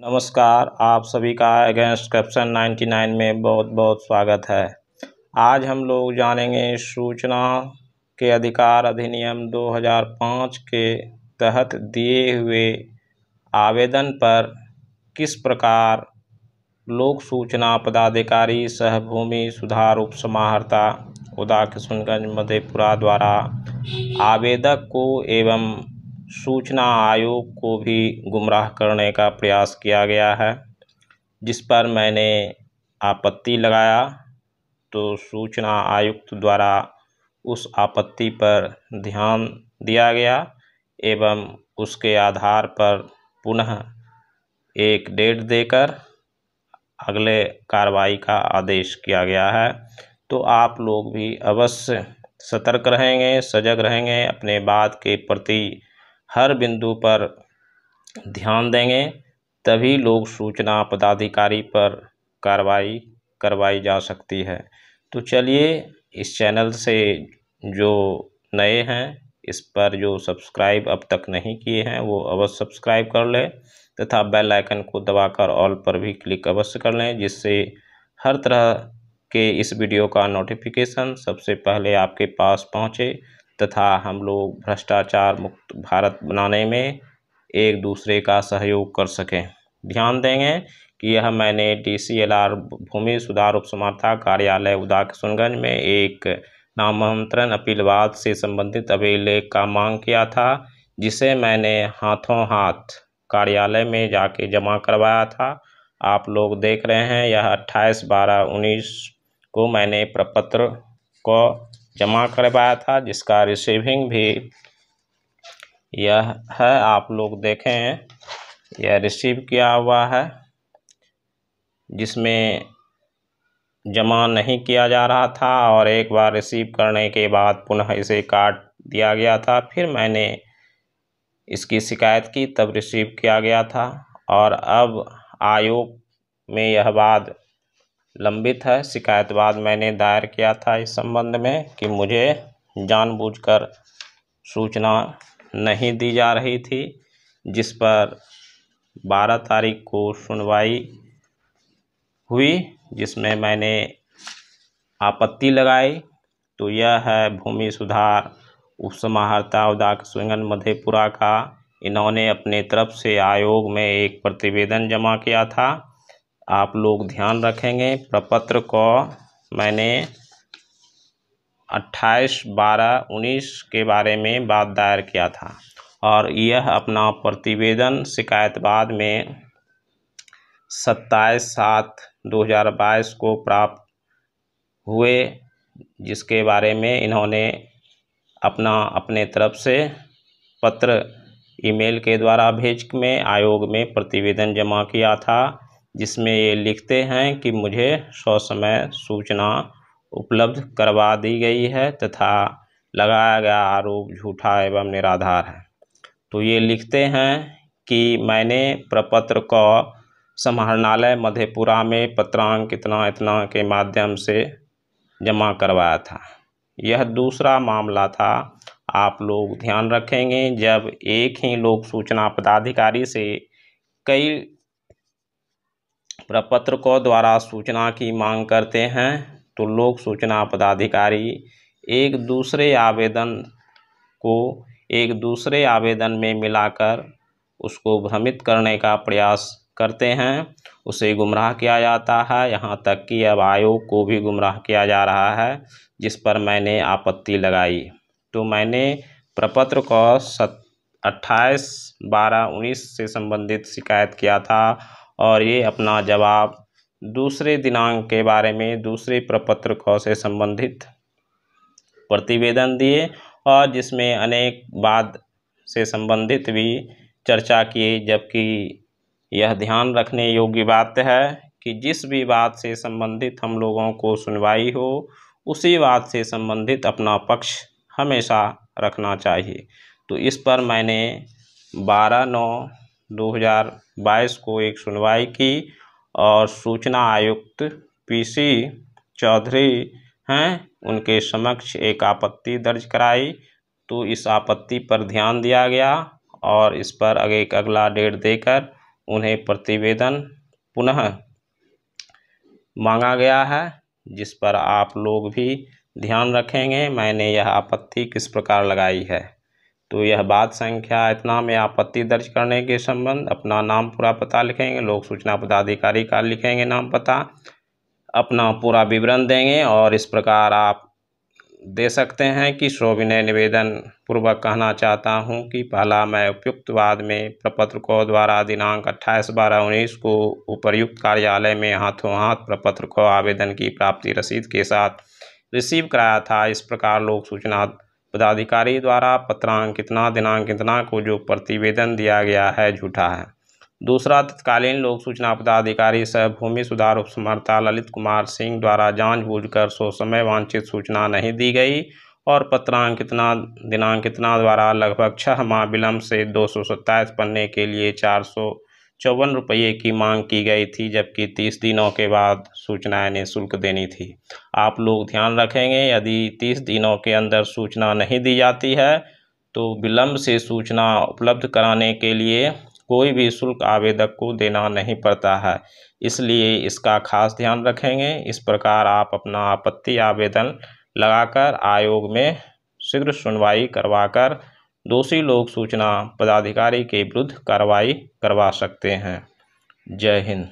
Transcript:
नमस्कार आप सभी का अगेंस्ट करप्शन 99 में बहुत बहुत स्वागत है आज हम लोग जानेंगे सूचना के अधिकार अधिनियम 2005 के तहत दिए हुए आवेदन पर किस प्रकार लोक सूचना पदाधिकारी सहभूमि सुधार उप समाहर्ता उदा किशनगंज मधेपुरा द्वारा आवेदक को एवं सूचना आयोग को भी गुमराह करने का प्रयास किया गया है जिस पर मैंने आपत्ति लगाया तो सूचना आयुक्त द्वारा उस आपत्ति पर ध्यान दिया गया एवं उसके आधार पर पुनः एक डेट देकर अगले कार्रवाई का आदेश किया गया है तो आप लोग भी अवश्य सतर्क रहेंगे सजग रहेंगे अपने बात के प्रति हर बिंदु पर ध्यान देंगे तभी लोग सूचना पदाधिकारी पर कार्रवाई करवाई जा सकती है तो चलिए इस चैनल से जो नए हैं इस पर जो सब्सक्राइब अब तक नहीं किए हैं वो अवश्य सब्सक्राइब कर लें तथा बेल आइकन को दबाकर ऑल पर भी क्लिक अवश्य कर लें जिससे हर तरह के इस वीडियो का नोटिफिकेशन सबसे पहले आपके पास पहुँचे तथा हम लोग भ्रष्टाचार मुक्त भारत बनाने में एक दूसरे का सहयोग कर सकें ध्यान देंगे कि यह मैंने डी सी एल आर भूमि सुधार उपसमर्था कार्यालय उदा किशनगंज में एक नामांतरण अपीलवाद से संबंधित अभिलेख का मांग किया था जिसे मैंने हाथों हाथ कार्यालय में जाके जमा करवाया था आप लोग देख रहे हैं यह अट्ठाईस बारह उन्नीस को मैंने प्रपत्र को जमा करवाया था जिसका रिसीविंग भी यह है आप लोग देखें यह रिसीव किया हुआ है जिसमें जमा नहीं किया जा रहा था और एक बार रिसीव करने के बाद पुनः इसे काट दिया गया था फिर मैंने इसकी शिकायत की तब रिसीव किया गया था और अब आयोग में यह बात लंबित है शिकायत बाद मैंने दायर किया था इस संबंध में कि मुझे जानबूझकर सूचना नहीं दी जा रही थी जिस पर 12 तारीख को सुनवाई हुई जिसमें मैंने आपत्ति लगाई तो यह है भूमि सुधार उप समाहर्ता उदाक स्वंगन मधेपुरा का इन्होंने अपने तरफ से आयोग में एक प्रतिवेदन जमा किया था आप लोग ध्यान रखेंगे प्रपत्र को मैंने 28 बारह उन्नीस के बारे में बात दायर किया था और यह अपना प्रतिवेदन शिकायत बाद में सत्ताईस सात 2022 को प्राप्त हुए जिसके बारे में इन्होंने अपना अपने तरफ से पत्र ईमेल के द्वारा भेज में आयोग में प्रतिवेदन जमा किया था जिसमें ये लिखते हैं कि मुझे समय सूचना उपलब्ध करवा दी गई है तथा लगाया गया आरोप झूठा एवं निराधार है तो ये लिखते हैं कि मैंने प्रपत्र को समाहरणालय मधेपुरा में पत्रांक इतना इतना के माध्यम से जमा करवाया था यह दूसरा मामला था आप लोग ध्यान रखेंगे जब एक ही लोक सूचना पदाधिकारी से कई प्रपत्र को द्वारा सूचना की मांग करते हैं तो लोक सूचना पदाधिकारी एक दूसरे आवेदन को एक दूसरे आवेदन में मिलाकर उसको भ्रमित करने का प्रयास करते हैं उसे गुमराह किया जाता है यहाँ तक कि अब आयोग को भी गुमराह किया जा रहा है जिस पर मैंने आपत्ति लगाई तो मैंने प्रपत्र को सत अट्ठाईस बारह उन्नीस से संबंधित शिकायत किया था और ये अपना जवाब दूसरे दिनांक के बारे में दूसरे प्रपत्र ख से संबंधित प्रतिवेदन दिए और जिसमें अनेक बाद से संबंधित भी चर्चा किए जबकि यह ध्यान रखने योग्य बात है कि जिस भी बात से संबंधित हम लोगों को सुनवाई हो उसी बात से संबंधित अपना पक्ष हमेशा रखना चाहिए तो इस पर मैंने बारह नौ 2022 को एक सुनवाई की और सूचना आयुक्त पीसी चौधरी हैं उनके समक्ष एक आपत्ति दर्ज कराई तो इस आपत्ति पर ध्यान दिया गया और इस पर आगे एक अगला डेट देकर उन्हें प्रतिवेदन पुनः मांगा गया है जिस पर आप लोग भी ध्यान रखेंगे मैंने यह आपत्ति किस प्रकार लगाई है तो यह बात संख्या इतना में आपत्ति दर्ज करने के संबंध अपना नाम पूरा पता लिखेंगे लोक सूचना पदाधिकारी का लिखेंगे नाम पता अपना पूरा विवरण देंगे और इस प्रकार आप दे सकते हैं कि शोभिनय निवेदन पूर्वक कहना चाहता हूं कि पहला मैं उपयुक्त वाद में प्रपत्र को द्वारा दिनांक अट्ठाईस बारह उन्नीस को उपर्युक्त कार्यालय में हाथों हाथ प्रपत्र को आवेदन की प्राप्ति रसीद के साथ रिसीव कराया था इस प्रकार लोक सूचना पदाधिकारी द्वारा पत्रांक कितना दिनांक कितना को जो प्रतिवेदन दिया गया है झूठा है दूसरा तत्कालीन लोक सूचना पदाधिकारी सह भूमि सुधार उप समर्ता ललित कुमार सिंह द्वारा जांच बूझ कर सो समय वांछित सूचना नहीं दी गई और पत्रांक कितना दिनांक कितना द्वारा लगभग छह माह विलम्ब से दो पन्ने के लिए चार चौवन रुपये की मांग की गई थी जबकि तीस दिनों के बाद सूचनाएं निःशुल्क देनी थी आप लोग ध्यान रखेंगे यदि तीस दिनों के अंदर सूचना नहीं दी जाती है तो विलम्ब से सूचना उपलब्ध कराने के लिए कोई भी शुल्क आवेदक को देना नहीं पड़ता है इसलिए इसका खास ध्यान रखेंगे इस प्रकार आप अपना आपत्ति आवेदन लगाकर आयोग में शीघ्र सुनवाई करवाकर दोषी लोग सूचना पदाधिकारी के विरुद्ध कार्रवाई करवा सकते हैं जय हिंद